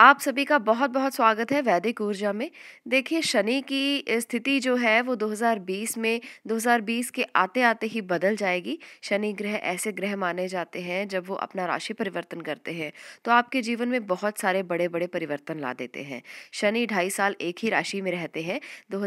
आप सभी का बहुत बहुत स्वागत है वैदिक ऊर्जा में देखिए शनि की स्थिति जो है वो 2020 में 2020 के आते आते ही बदल जाएगी शनि ग्रह ऐसे ग्रह माने जाते हैं जब वो अपना राशि परिवर्तन करते हैं तो आपके जीवन में बहुत सारे बड़े बड़े परिवर्तन ला देते हैं शनि ढाई साल एक ही राशि में रहते हैं दो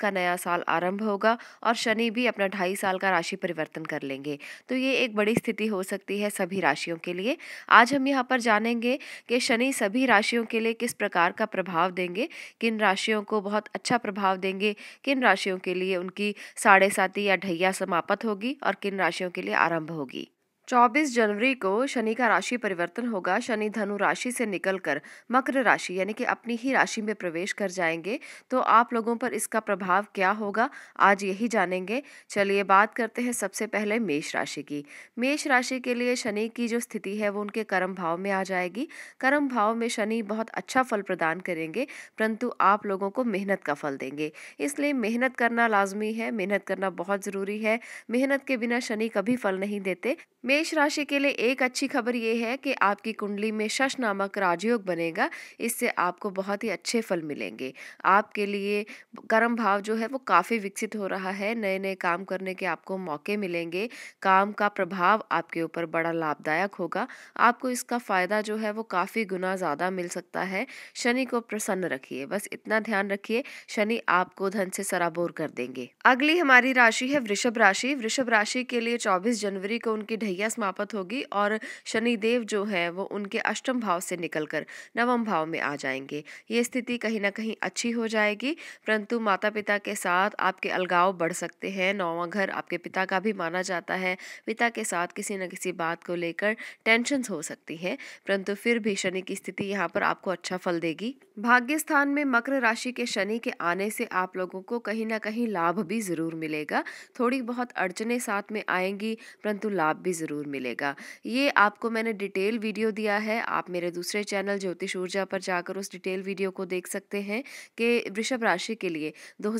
का नया साल आरंभ होगा और शनि भी अपना ढाई साल का राशि परिवर्तन कर लेंगे तो ये एक बड़ी स्थिति हो सकती है सभी राशियों के लिए आज हम यहाँ पर जानेंगे कि शनि सभी राशि राशियों के लिए किस प्रकार का प्रभाव देंगे किन राशियों को बहुत अच्छा प्रभाव देंगे किन राशियों के लिए उनकी साढ़े साथी या ढैया समाप्त होगी और किन राशियों के लिए आरंभ होगी 24 जनवरी को शनि का राशि परिवर्तन होगा शनि धनु राशि से निकलकर मकर राशि यानी कि अपनी ही राशि में प्रवेश कर जाएंगे तो आप लोगों पर इसका प्रभाव क्या होगा आज यही जानेंगे चलिए बात करते हैं सबसे पहले मेष राशि की मेष राशि के लिए शनि की जो स्थिति है वो उनके कर्म भाव में आ जाएगी कर्म भाव में शनि बहुत अच्छा फल प्रदान करेंगे परंतु आप लोगों को मेहनत का फल देंगे इसलिए मेहनत करना लाजमी है मेहनत करना बहुत ज़रूरी है मेहनत के बिना शनि कभी फल नहीं देते मेष राशि के लिए एक अच्छी खबर ये है कि आपकी कुंडली में शश नामक राजयोग बनेगा इससे आपको बहुत ही अच्छे फल मिलेंगे आपके लिए कर्म भाव जो है वो काफ़ी विकसित हो रहा है नए नए काम करने के आपको मौके मिलेंगे काम का प्रभाव आपके ऊपर बड़ा लाभदायक होगा आपको इसका फ़ायदा जो है वो काफ़ी गुना ज़्यादा मिल सकता है शनि को प्रसन्न रखिए बस इतना ध्यान रखिए शनि आपको धन से सराबोर कर देंगे अगली हमारी राशि है वृषभ राशि वृषभ राशि के लिए चौबीस जनवरी को उनकी ढैया प्रतिज्ञा समाप्त होगी और शनिदेव जो है वो उनके अष्टम भाव से निकलकर नवम भाव में आ जाएंगे ये स्थिति कहीं ना कहीं अच्छी हो जाएगी परंतु माता पिता के साथ आपके अलगाव बढ़ सकते हैं नौवा घर आपके पिता का भी माना जाता है पिता के साथ किसी न किसी बात को लेकर टेंशन हो सकती है परंतु फिर भी शनि की स्थिति यहाँ पर आपको अच्छा फल देगी भाग्य स्थान में मकर राशि के शनि के आने से आप लोगों को कहीं ना कहीं लाभ भी ज़रूर मिलेगा थोड़ी बहुत अड़चने साथ में आएंगी परंतु लाभ भी ज़रूर मिलेगा ये आपको मैंने डिटेल वीडियो दिया है आप मेरे दूसरे चैनल ज्योतिष ऊर्जा पर जाकर उस डिटेल वीडियो को देख सकते हैं कि वृषभ राशि के लिए दो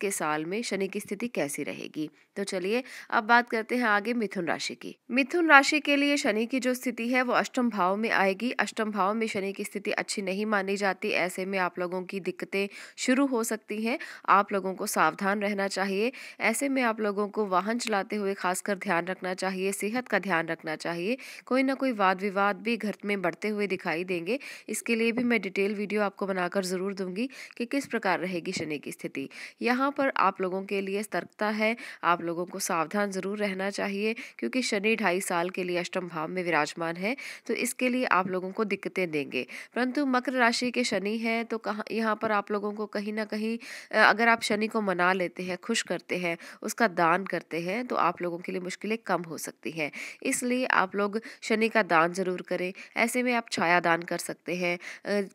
के साल में शनि की स्थिति कैसी रहेगी तो चलिए अब बात करते हैं आगे मिथुन राशि की मिथुन राशि के लिए शनि की जो स्थिति है वो अष्टम भाव में आएगी अष्टम भाव में शनि की स्थिति अच्छी नहीं मानी जाती सकती ऐसे में आप लोगों की दिक्कतें शुरू हो सकती हैं आप लोगों को सावधान रहना चाहिए ऐसे में आप लोगों को वाहन चलाते हुए खासकर ध्यान रखना चाहिए सेहत का ध्यान रखना चाहिए कोई ना कोई वाद विवाद भी घर में बढ़ते हुए दिखाई देंगे इसके लिए भी मैं डिटेल वीडियो आपको बनाकर ज़रूर दूंगी कि किस प्रकार रहेगी शनि की स्थिति यहाँ पर आप लोगों के लिए सतर्कता है आप लोगों को सावधान ज़रूर रहना चाहिए क्योंकि शनि ढाई साल के लिए अष्टम भाव में विराजमान है तो इसके लिए आप लोगों को दिक्कतें देंगे परंतु मकर राशि के शनि है तो कहाँ यहाँ पर आप लोगों को कहीं ना कहीं अगर आप शनि को मना लेते हैं खुश करते हैं उसका दान करते हैं तो आप लोगों के लिए मुश्किलें कम हो सकती हैं इसलिए आप लोग शनि का दान ज़रूर करें ऐसे में आप छाया दान कर सकते हैं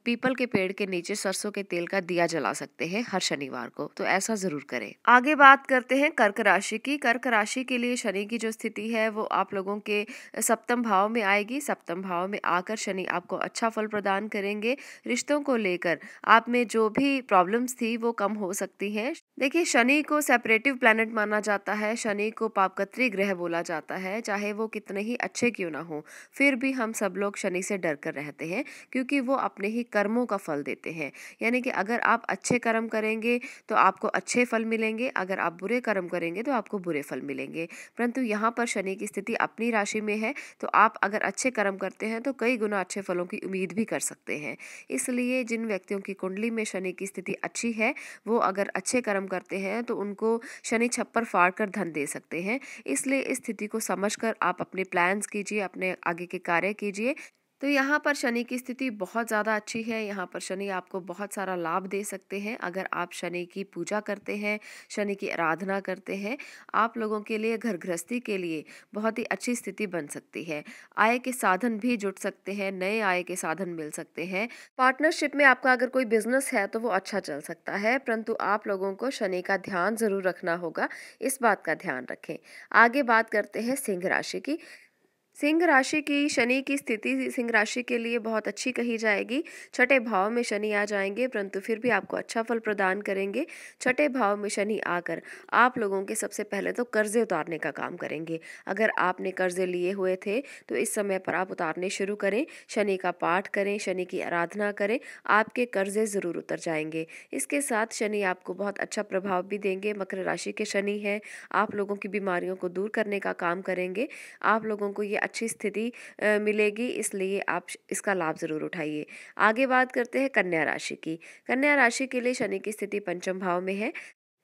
पीपल के पेड़ के नीचे सरसों के तेल का दिया जला सकते हैं हर शनिवार को तो ऐसा ज़रूर करें आगे बात करते हैं कर्क राशि की कर्क राशि के लिए शनि की जो स्थिति है वो आप लोगों के सप्तम भाव में आएगी सप्तम भाव में आकर शनि आपको अच्छा फल प्रदान करेंगे रिश्तों को लेकर आप में जो भी प्रॉब्लम्स थी वो कम हो सकती हैं देखिए शनि को सेपरेटिव प्लैनेट माना जाता है शनि को पापकत्री ग्रह बोला जाता है चाहे वो कितने ही अच्छे क्यों ना हो फिर भी हम सब लोग शनि से डर कर रहते हैं क्योंकि वो अपने ही कर्मों का फल देते हैं यानी कि अगर आप अच्छे कर्म करेंगे तो आपको अच्छे फल मिलेंगे अगर आप बुरे कर्म करेंगे तो आपको बुरे फल मिलेंगे परंतु यहाँ पर शनि की स्थिति अपनी राशि में है तो आप अगर अच्छे कर्म करते हैं तो कई गुना अच्छे फलों की उम्मीद भी कर सकते हैं इसलिए इसलिए जिन व्यक्तियों की कुंडली में शनि की स्थिति अच्छी है वो अगर अच्छे कर्म करते हैं तो उनको शनि छप्पर फाड़ कर धन दे सकते हैं इसलिए इस स्थिति को समझकर आप अपने प्लान्स कीजिए अपने आगे के कार्य कीजिए तो यहाँ पर शनि की स्थिति बहुत ज़्यादा अच्छी है यहाँ पर शनि आपको बहुत सारा लाभ दे सकते हैं अगर आप शनि की पूजा करते हैं शनि की आराधना करते हैं आप लोगों के लिए घर गृहस्थी के लिए बहुत ही अच्छी स्थिति बन सकती है आय के साधन भी जुट सकते हैं नए आय के साधन मिल सकते हैं पार्टनरशिप में आपका अगर कोई बिजनेस है तो वो अच्छा चल सकता है परंतु आप लोगों को शनि का ध्यान ज़रूर रखना होगा इस बात का ध्यान रखें आगे बात करते हैं सिंह राशि की सिंह राशि की शनि की स्थिति सिंह राशि के लिए बहुत अच्छी कही जाएगी छठे भाव में शनि आ जाएंगे परंतु फिर भी आपको अच्छा फल प्रदान करेंगे छठे भाव में शनि आकर आप लोगों के सबसे पहले तो कर्जे उतारने का काम करेंगे अगर आपने कर्जे लिए हुए थे तो इस समय पर आप उतारने शुरू करें शनि का पाठ करें शनि की आराधना करें आपके कर्जे ज़रूर उतर जाएंगे इसके साथ शनि आपको बहुत अच्छा प्रभाव भी देंगे मकर राशि के शनि हैं आप लोगों की बीमारियों को दूर करने का काम करेंगे आप लोगों को ये अच्छी स्थिति मिलेगी इसलिए आप इसका लाभ ज़रूर उठाइए आगे बात करते हैं कन्या राशि की कन्या राशि के लिए शनि की स्थिति पंचम भाव में है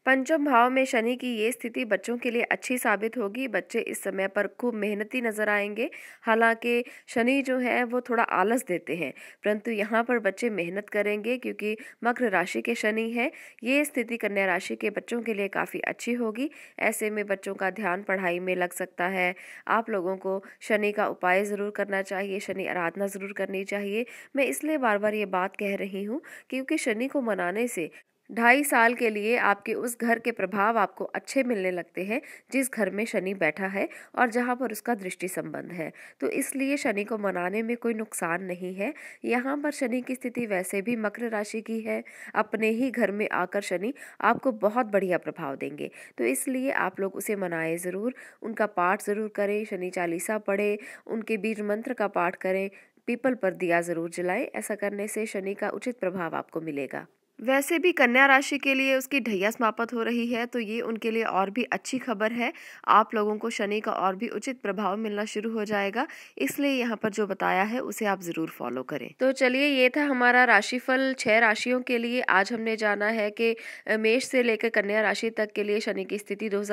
पंचम भाव में शनि की ये स्थिति बच्चों के लिए अच्छी साबित होगी बच्चे इस समय पर खूब मेहनती नजर आएंगे हालांकि शनि जो है वो थोड़ा आलस देते हैं परंतु यहाँ पर बच्चे मेहनत करेंगे क्योंकि मकर राशि के शनि है ये स्थिति कन्या राशि के बच्चों के लिए काफ़ी अच्छी होगी ऐसे में बच्चों का ध्यान पढ़ाई में लग सकता है आप लोगों को शनि का उपाय ज़रूर करना चाहिए शनि आराधना ज़रूर करनी चाहिए मैं इसलिए बार बार ये बात कह रही हूँ क्योंकि शनि को मनाने से ढाई साल के लिए आपके उस घर के प्रभाव आपको अच्छे मिलने लगते हैं जिस घर में शनि बैठा है और जहाँ पर उसका दृष्टि संबंध है तो इसलिए शनि को मनाने में कोई नुकसान नहीं है यहाँ पर शनि की स्थिति वैसे भी मकर राशि की है अपने ही घर में आकर शनि आपको बहुत बढ़िया प्रभाव देंगे तो इसलिए आप लोग उसे मनाएं ज़रूर उनका पाठ ज़रूर करें शनि चालीसा पढ़ें उनके बीज मंत्र का पाठ करें पीपल पर दिया ज़रूर जलाएं ऐसा करने से शनि का उचित प्रभाव आपको मिलेगा वैसे भी कन्या राशि के लिए उसकी ढैया समाप्त हो रही है तो ये उनके लिए और भी अच्छी खबर है आप लोगों को शनि का और भी उचित प्रभाव मिलना शुरू हो जाएगा इसलिए यहाँ पर जो बताया है उसे आप जरूर फॉलो करें तो चलिए ये था हमारा राशिफल छह राशियों के लिए आज हमने जाना है कि मेष से लेकर कन्या राशि तक के लिए शनि की स्थिति दो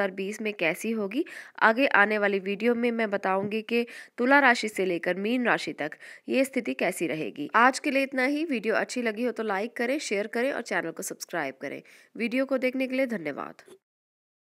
में कैसी होगी आगे आने वाली वीडियो में मैं बताऊंगी कि तुला राशि से लेकर मीन राशि तक ये स्थिति कैसी रहेगी आज के लिए इतना ही वीडियो अच्छी लगी हो तो लाइक करें शेयर करें और चैनल को सब्सक्राइब करें वीडियो को देखने के लिए धन्यवाद